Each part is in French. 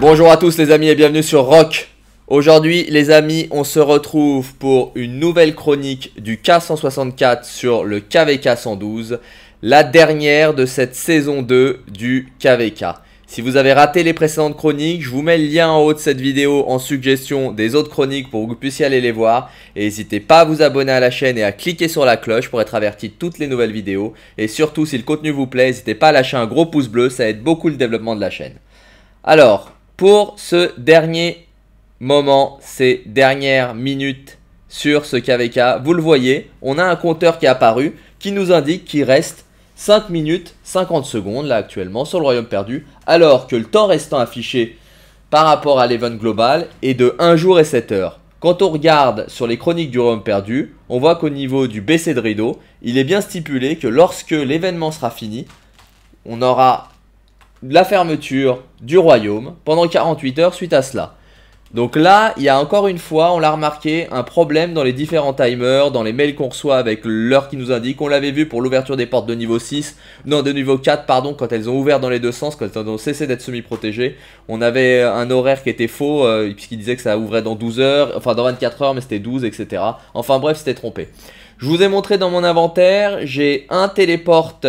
Bonjour à tous les amis et bienvenue sur Rock. Aujourd'hui les amis, on se retrouve pour une nouvelle chronique du K164 sur le KVK 112, la dernière de cette saison 2 du KVK. Si vous avez raté les précédentes chroniques, je vous mets le lien en haut de cette vidéo en suggestion des autres chroniques pour que vous puissiez aller les voir. Et n'hésitez pas à vous abonner à la chaîne et à cliquer sur la cloche pour être averti de toutes les nouvelles vidéos. Et surtout, si le contenu vous plaît, n'hésitez pas à lâcher un gros pouce bleu, ça aide beaucoup le développement de la chaîne. Alors, pour ce dernier moment, ces dernières minutes sur ce KVK. Vous le voyez, on a un compteur qui est apparu qui nous indique qu'il reste 5 minutes 50 secondes là actuellement sur le royaume perdu, alors que le temps restant affiché par rapport à l'event global est de 1 jour et 7 heures. Quand on regarde sur les chroniques du royaume perdu, on voit qu'au niveau du BC de rideau, il est bien stipulé que lorsque l'événement sera fini, on aura la fermeture du royaume pendant 48 heures suite à cela. Donc là, il y a encore une fois, on l'a remarqué, un problème dans les différents timers, dans les mails qu'on reçoit avec l'heure qui nous indique. On l'avait vu pour l'ouverture des portes de niveau 6, non de niveau 4, pardon, quand elles ont ouvert dans les deux sens, quand elles ont cessé d'être semi-protégées. On avait un horaire qui était faux, euh, puisqu'il disait que ça ouvrait dans 12 heures, enfin dans 24 heures, mais c'était 12, etc. Enfin bref, c'était trompé. Je vous ai montré dans mon inventaire, j'ai un téléporte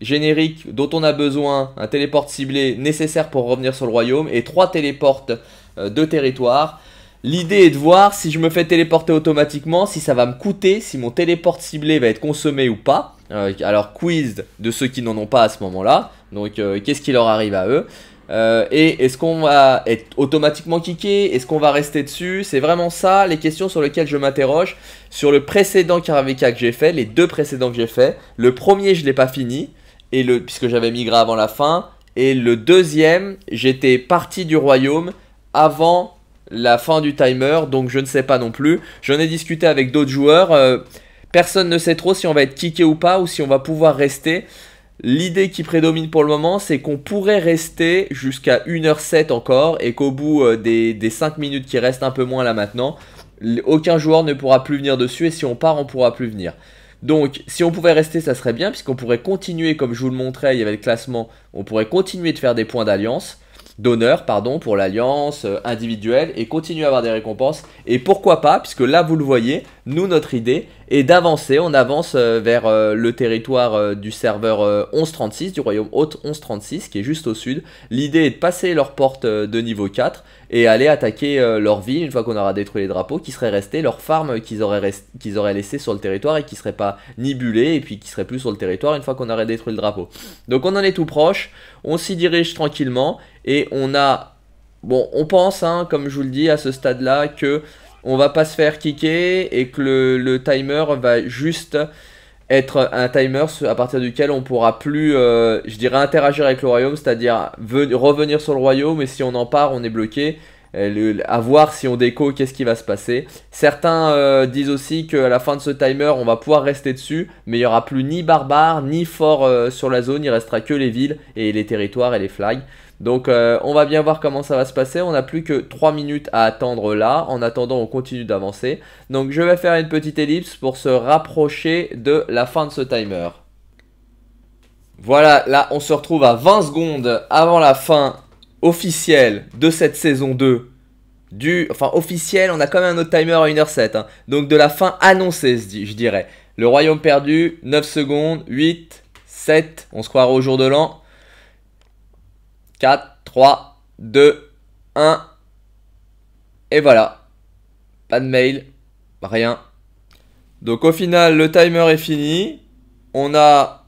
générique dont on a besoin, un téléporte ciblé nécessaire pour revenir sur le royaume et trois téléportes euh, de territoire. L'idée est de voir si je me fais téléporter automatiquement, si ça va me coûter, si mon téléporte ciblé va être consommé ou pas. Euh, alors quiz de ceux qui n'en ont pas à ce moment-là. Donc euh, qu'est-ce qui leur arrive à eux et est-ce qu'on va être automatiquement kické Est-ce qu'on va rester dessus C'est vraiment ça les questions sur lesquelles je m'interroge. Sur le précédent Karavika que j'ai fait, les deux précédents que j'ai fait. Le premier, je l'ai pas fini et le, puisque j'avais migré avant la fin. Et le deuxième, j'étais parti du royaume avant la fin du timer, donc je ne sais pas non plus. J'en ai discuté avec d'autres joueurs. Euh, personne ne sait trop si on va être kické ou pas, ou si on va pouvoir rester. L'idée qui prédomine pour le moment, c'est qu'on pourrait rester jusqu'à 1h07 encore, et qu'au bout euh, des, des 5 minutes qui restent un peu moins là maintenant, aucun joueur ne pourra plus venir dessus, et si on part, on pourra plus venir. Donc, si on pouvait rester, ça serait bien, puisqu'on pourrait continuer, comme je vous le montrais, il y avait le classement, on pourrait continuer de faire des points d'alliance d'honneur pardon pour l'alliance euh, individuelle et continuer à avoir des récompenses et pourquoi pas puisque là vous le voyez nous notre idée est d'avancer on avance euh, vers euh, le territoire du serveur 1136 du royaume haute 1136 qui est juste au sud l'idée est de passer leur porte de niveau 4 et aller attaquer leur ville une fois qu'on aura détruit les drapeaux qui seraient restés leur farm qu'ils auraient qu'ils auraient laissé sur le territoire et qui serait pas nibulé et puis qui serait plus sur le territoire une fois qu'on aurait détruit le drapeau donc on en est tout proche on s'y dirige tranquillement et on a, bon, on pense, hein, comme je vous le dis, à ce stade-là, que on va pas se faire kicker et que le, timer va juste être un timer à partir duquel on pourra plus, euh, je dirais, interagir avec le royaume, c'est-à-dire revenir sur le royaume et si on en part, on est bloqué. Euh, à voir si on déco, qu'est-ce qui va se passer. Certains euh, disent aussi qu'à la fin de ce timer, on va pouvoir rester dessus, mais il n'y aura plus ni barbares, ni forts sur la zone, il restera que les villes et les territoires et les flags. Donc euh, on va bien voir comment ça va se passer. On n'a plus que 3 minutes à attendre là. En attendant, on continue d'avancer. Donc je vais faire une petite ellipse pour se rapprocher de la fin de ce timer. Voilà, là on se retrouve à 20 secondes avant la fin officielle de cette saison 2. Du, enfin officielle, on a quand même un autre timer à 1h07. Hein. donc de la fin annoncée, je dirais. Le royaume perdu, 9 secondes, 8, 7, on se croira au jour de l'an. 4, 3, 2, 1. Et voilà. Pas de mail, rien. Donc au final, le timer est fini. On a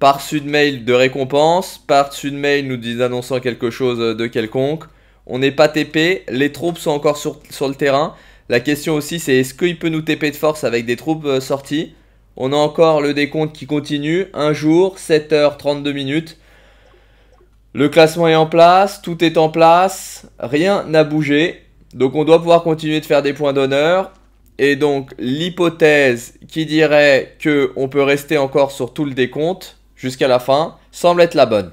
par-dessus de mail de récompense, par-dessus de mail nous disant annonçant quelque chose de quelconque. On n'est pas TP, les troupes sont encore sur, le terrain. La question aussi c'est est-ce qu'il peut nous TP de force avec des troupes euh, sorties On a encore le décompte qui continue, un jour, 7h32 minutes. Le classement est en place, tout est en place, rien n'a bougé. Donc on doit pouvoir continuer de faire des points d'honneur. Et donc l'hypothèse qui dirait qu'on peut rester encore sur tout le décompte jusqu'à la fin semble être la bonne.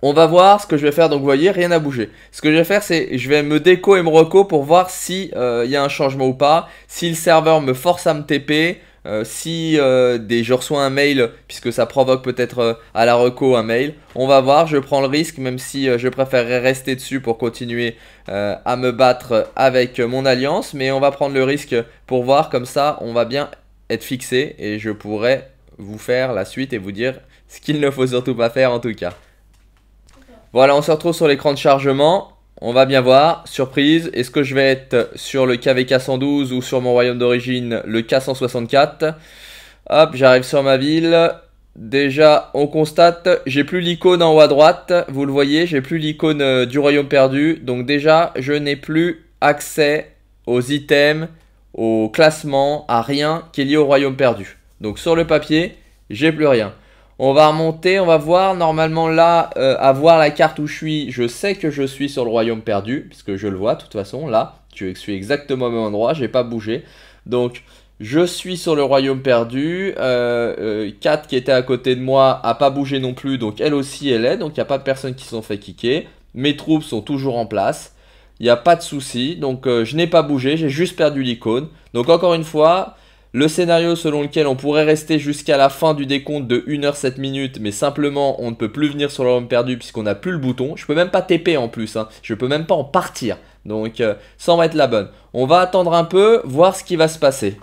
On va voir ce que je vais faire. Donc vous voyez, rien n'a bougé. Ce que je vais faire, c'est je vais me déco et me reco pour voir s'il euh, y a un changement ou pas. Si le serveur me force à me TP, euh, si euh, des, je reçois un mail, puisque ça provoque peut-être euh, à la reco un mail, on va voir, je prends le risque, même si je préférerais rester dessus pour continuer à me battre avec mon alliance, mais on va prendre le risque pour voir, comme ça on va bien être fixé et je pourrais vous faire la suite et vous dire ce qu'il ne faut surtout pas faire en tout cas. Voilà, on se retrouve sur l'écran de chargement. On va bien voir. Surprise, est-ce que je vais être sur le KVK 112 ou sur mon royaume d'origine, le K164 Hop, j'arrive sur ma ville. Déjà, on constate, j'ai plus l'icône en haut à droite. Vous le voyez, j'ai plus l'icône euh, du royaume perdu. Donc déjà, je n'ai plus accès aux items, au classement, à rien qui est lié au royaume perdu. Donc sur le papier, j'ai plus rien. On va remonter, on va voir. Normalement là, euh, à voir la carte où je suis, je sais que je suis sur le royaume perdu, puisque je le vois de toute façon, là. Je suis exactement au même endroit, j'ai pas bougé. Donc, je suis sur le royaume perdu. Euh, euh, Kat qui était à côté de moi a pas bougé non plus, donc elle aussi elle est. Donc, il n'y a pas de personnes qui s'en sont fait kicker. Mes troupes sont toujours en place. Il n'y a pas de souci. Donc, euh, je n'ai pas bougé, j'ai juste perdu l'icône. Donc, encore une fois, le scénario selon lequel on pourrait rester jusqu'à la fin du décompte de 1h7 minutes, mais simplement on ne peut plus venir sur le royaume perdu puisqu'on n'a plus le bouton. Je peux même pas TP en plus, je hein. je peux même pas en partir. Donc sans euh, être la bonne. On va attendre un peu, voir ce qui va se passer.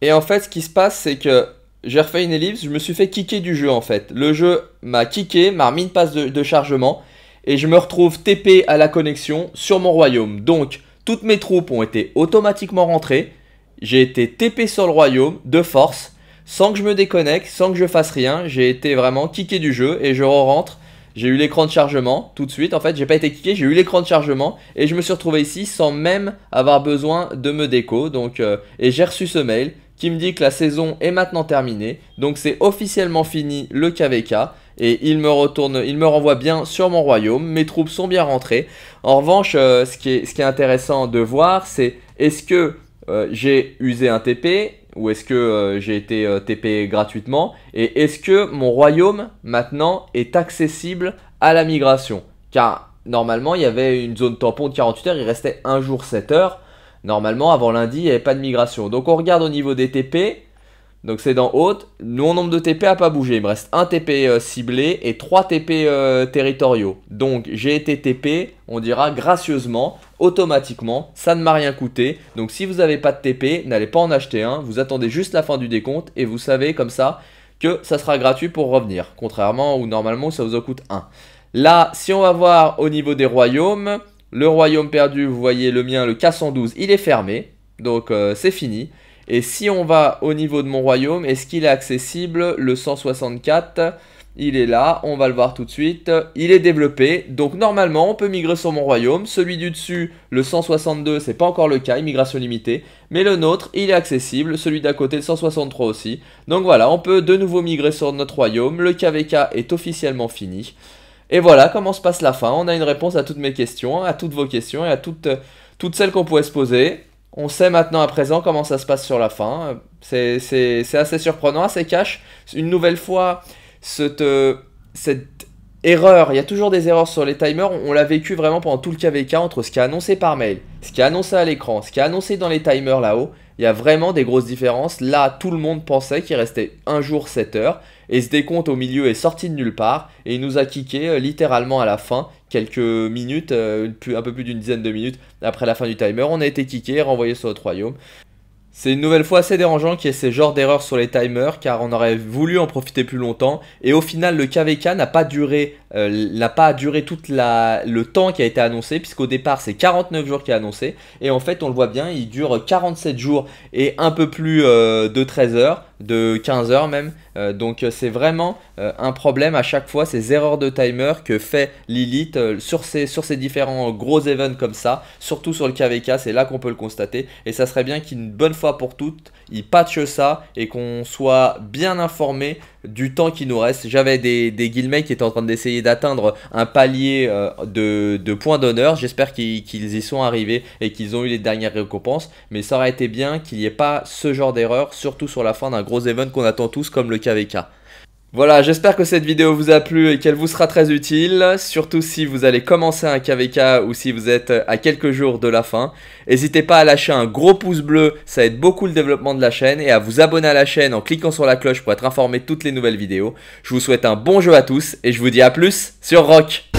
Et en fait ce qui se passe c'est que j'ai refait une ellipse, je me suis fait kicker du jeu en fait. Le jeu m'a kické, m'a remis une passe de, de, chargement et je me retrouve TP à la connexion sur mon royaume. Donc toutes mes troupes ont été automatiquement rentrées. J'ai été TP sur le royaume de force, sans que je me déconnecte, sans que je fasse rien. J'ai été vraiment kické du jeu et je re rentre. J'ai eu l'écran de chargement tout de suite. En fait, j'ai pas été kické, j'ai eu l'écran de chargement et je me suis retrouvé ici sans même avoir besoin de me déco. Donc, euh, et j'ai reçu ce mail qui me dit que la saison est maintenant terminée. Donc, c'est officiellement fini le KVK et il me retourne, il me renvoie bien sur mon royaume. Mes troupes sont bien rentrées. En revanche, euh, ce, qui est, ce qui est intéressant de voir, c'est est-ce que euh, j'ai usé un TP ou est-ce que euh, j'ai été euh, TP gratuitement et est-ce que mon royaume maintenant est accessible à la migration car normalement il y avait une zone tampon de 48 heures, il restait un jour 7 heures. Normalement avant lundi il n'y avait pas de migration. Donc on regarde au niveau des TP. Donc c'est dans haute, mon nombre de TP n'a pas bougé, il me reste un TP ciblé et 3 TP territoriaux. Donc j'ai été TP, on dira gracieusement, automatiquement, ça ne m'a rien coûté. Donc si vous n'avez pas de TP, n'allez pas en acheter un, vous attendez juste la fin du décompte et vous savez comme ça que ça sera gratuit pour revenir, contrairement ou normalement ça vous en coûte un. Là, si on va voir au niveau des royaumes, le royaume perdu, vous voyez le mien, le K112, il est fermé, donc euh, c'est fini. Et si on va au niveau de mon royaume, est-ce qu'il est accessible le 164 il est là, on va le voir tout de suite. Il est développé, donc normalement on peut migrer sur mon royaume. Celui du dessus, le 162, c'est pas encore le cas, immigration limitée. Mais le nôtre, il est accessible, celui d'à côté, le 163 aussi. Donc voilà, on peut de nouveau migrer sur notre royaume. Le KVK est officiellement fini. Et voilà comment se passe la fin. On a une réponse à toutes mes questions, à toutes vos questions et à toutes, toutes celles qu'on pouvait se poser. On sait maintenant à présent comment ça se passe sur la fin. C'est assez surprenant, assez cash. Une nouvelle fois, euh, cette, erreur, il y a toujours des erreurs sur les timers, on l'a vécu vraiment pendant tout le KVK entre ce qui a annoncé par mail, ce qui a annoncé à l'écran, ce qui a annoncé dans les timers là-haut, il y a vraiment des grosses différences. Là, tout le monde pensait qu'il restait un jour 7 heures, et ce décompte au milieu est sorti de nulle part, et il nous a kické euh, littéralement à la fin, quelques minutes, euh, un peu plus d'une dizaine de minutes après la fin du timer, on a été kické et renvoyé sur notre royaume. C'est une nouvelle fois assez dérangeant qu'il y ait ce genre d'erreurs sur les timers car on aurait voulu en profiter plus longtemps et au final le KVK n'a pas duré euh, n'a pas duré toute la le temps qui a été annoncé puisqu'au départ c'est 49 jours qui est annoncé et en fait on le voit bien il dure 47 jours et un peu plus euh, de 13 heures de 15 heures même euh, donc euh, c'est vraiment euh, un problème à chaque fois, ces erreurs de timer que fait Lilith sur, ces sur ces différents gros events comme ça, surtout sur le KVK, c'est là qu'on peut le constater. Et ça serait bien qu'une bonne fois pour toutes, ils patchent ça et qu'on soit bien informé du temps qui nous reste. J'avais des, des guillemets qui étaient en train d'essayer d'atteindre un palier euh, de, de, points d'honneur. J'espère qu'ils y sont arrivés et qu'ils ont eu les dernières récompenses. Mais ça aurait été bien qu'il n'y ait pas ce genre d'erreur, surtout sur la fin d'un gros event qu'on attend tous comme le KVK. Voilà, j'espère que cette vidéo vous a plu et qu'elle vous sera très utile, surtout si vous allez commencer un KVK ou si vous êtes à quelques jours de la fin. N'hésitez pas à lâcher un gros pouce bleu, ça aide beaucoup le développement de la chaîne et à vous abonner à la chaîne en cliquant sur la cloche pour être informé de toutes les nouvelles vidéos. Je vous souhaite un bon jeu à tous et je vous dis à plus sur Rock